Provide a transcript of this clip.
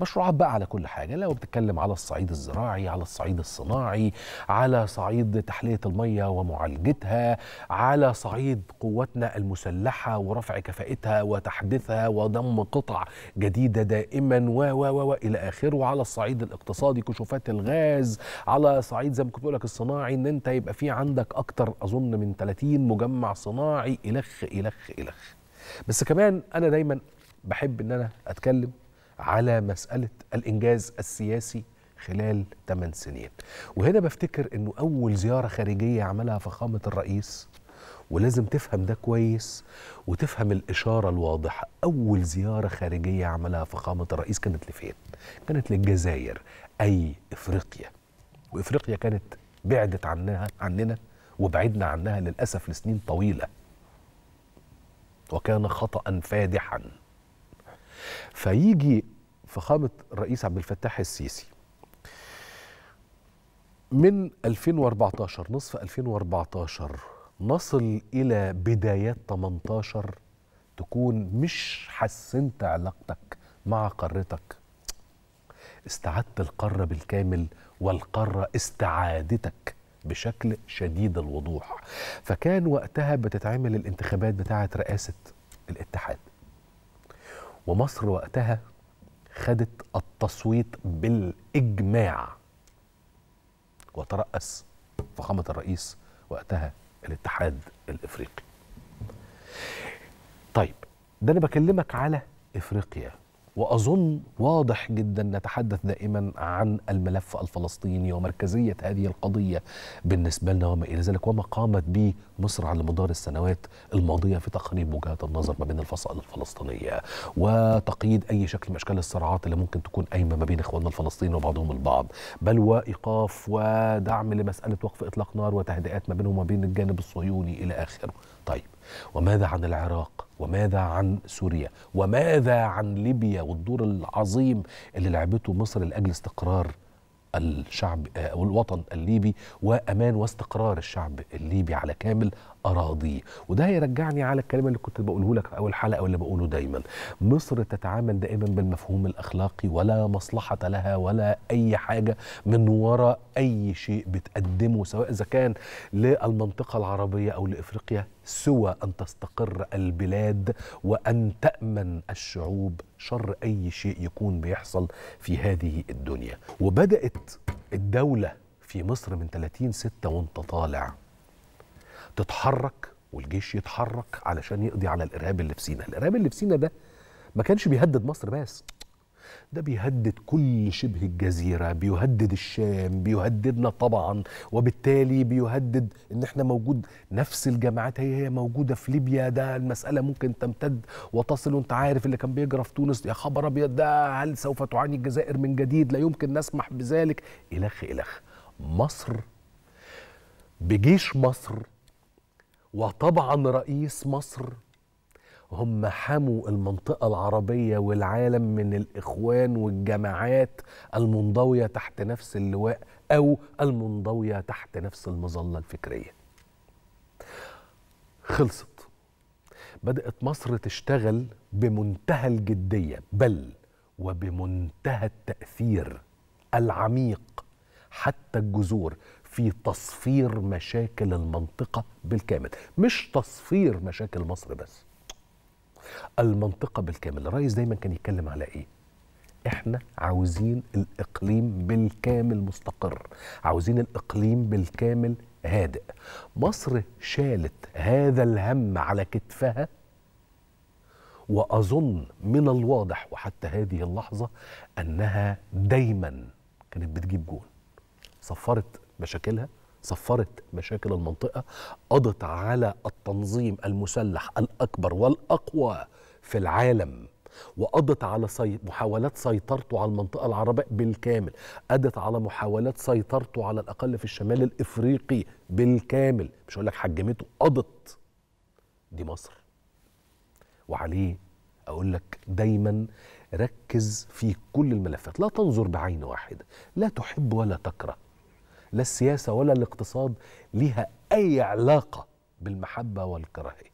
مشروعات بقى على كل حاجه لو بتتكلم على الصعيد الزراعي على الصعيد الصناعي على صعيد تحليه الميه ومعالجتها على صعيد قواتنا المسلحه ورفع كفاءتها وتحديثها وضم قطع جديده دائما و و و الى اخره على الصعيد الاقتصادي كشوفات الغاز على صعيد زي ما كنت بقول لك الصناعي ان انت يبقى في عندك اكتر اظن من 30 مجمع صناعي الخ الخ الخ بس كمان انا دايما بحب ان انا اتكلم على مسألة الإنجاز السياسي خلال 8 سنين وهنا بفتكر أنه أول زيارة خارجية عملها فخامة الرئيس ولازم تفهم ده كويس وتفهم الإشارة الواضحة أول زيارة خارجية عملها فخامة الرئيس كانت لفين؟ كانت للجزائر أي إفريقيا وإفريقيا كانت بعدت عنها عننا وبعدنا عنها للأسف لسنين طويلة وكان خطأ فادحا فيجي فخامه الرئيس عبد الفتاح السيسي من 2014 نصف 2014 نصل الى بدايات 18 تكون مش حسنت علاقتك مع قارتك استعدت القاره بالكامل والقاره استعادتك بشكل شديد الوضوح فكان وقتها بتتعمل الانتخابات بتاعه رئاسه الاتحاد ومصر وقتها خدت التصويت بالإجماع وترأس فخامة الرئيس وقتها الاتحاد الإفريقي طيب ده أنا بكلمك على إفريقيا واظن واضح جدا نتحدث دائما عن الملف الفلسطيني ومركزيه هذه القضيه بالنسبه لنا وما الى ذلك وما قامت به مصر على مدار السنوات الماضيه في تقريب وجهات النظر ما بين الفصائل الفلسطينيه وتقييد اي شكل من اشكال الصراعات اللي ممكن تكون قايمه ما بين اخواننا الفلسطينيين وبعضهم البعض بل وايقاف ودعم لمساله وقف اطلاق نار وتهدئات ما بينهم وما بين الجانب الصهيوني الى اخره طيب وماذا عن العراق وماذا عن سوريا وماذا عن ليبيا والدور العظيم اللي لعبته مصر لاجل استقرار الشعب آه، والوطن الليبي وامان واستقرار الشعب الليبي على كامل أراضي وده هيرجعني على الكلام اللي كنت بقوله لك في أول حلقة واللي بقوله دايما مصر تتعامل دائما بالمفهوم الأخلاقي ولا مصلحة لها ولا أي حاجة من وراء أي شيء بتقدمه سواء إذا كان للمنطقة العربية أو لإفريقيا سوى أن تستقر البلاد وأن تأمن الشعوب شر أي شيء يكون بيحصل في هذه الدنيا وبدأت الدولة في مصر من 30 ستة وانت طالع تتحرك والجيش يتحرك علشان يقضي على الارهاب اللي في سينا الارهاب اللي في سينا ده ما كانش بيهدد مصر بس ده بيهدد كل شبه الجزيره بيهدد الشام بيهددنا طبعا وبالتالي بيهدد ان احنا موجود نفس الجماعات هي هي موجوده في ليبيا ده المساله ممكن تمتد وتصل وانت عارف اللي كان بيجرى في تونس يا خبر ابيض ده هل سوف تعاني الجزائر من جديد لا يمكن نسمح بذلك الخ الخ مصر بجيش مصر وطبعا رئيس مصر هم حموا المنطقة العربية والعالم من الإخوان والجماعات المنضوية تحت نفس اللواء أو المنضوية تحت نفس المظلة الفكرية خلصت بدأت مصر تشتغل بمنتهى الجدية بل وبمنتهى التأثير العميق حتى الجذور في تصفير مشاكل المنطقة بالكامل مش تصفير مشاكل مصر بس المنطقة بالكامل الرئيس دايما كان يتكلم على ايه احنا عاوزين الاقليم بالكامل مستقر عاوزين الاقليم بالكامل هادئ مصر شالت هذا الهم على كتفها واظن من الواضح وحتى هذه اللحظه انها دايما كانت بتجيب جول صفرت مشاكلها صفرت مشاكل المنطقة قضت على التنظيم المسلح الأكبر والأقوى في العالم وقضت على سي... محاولات سيطرته على المنطقة العربية بالكامل قضت على محاولات سيطرته على الأقل في الشمال الإفريقي بالكامل مش هقول لك حجمته قضت دي مصر وعليه أقول لك دايما ركز في كل الملفات لا تنظر بعين واحدة لا تحب ولا تكره لا السياسة ولا الاقتصاد ليها أي علاقة بالمحبة والكراهية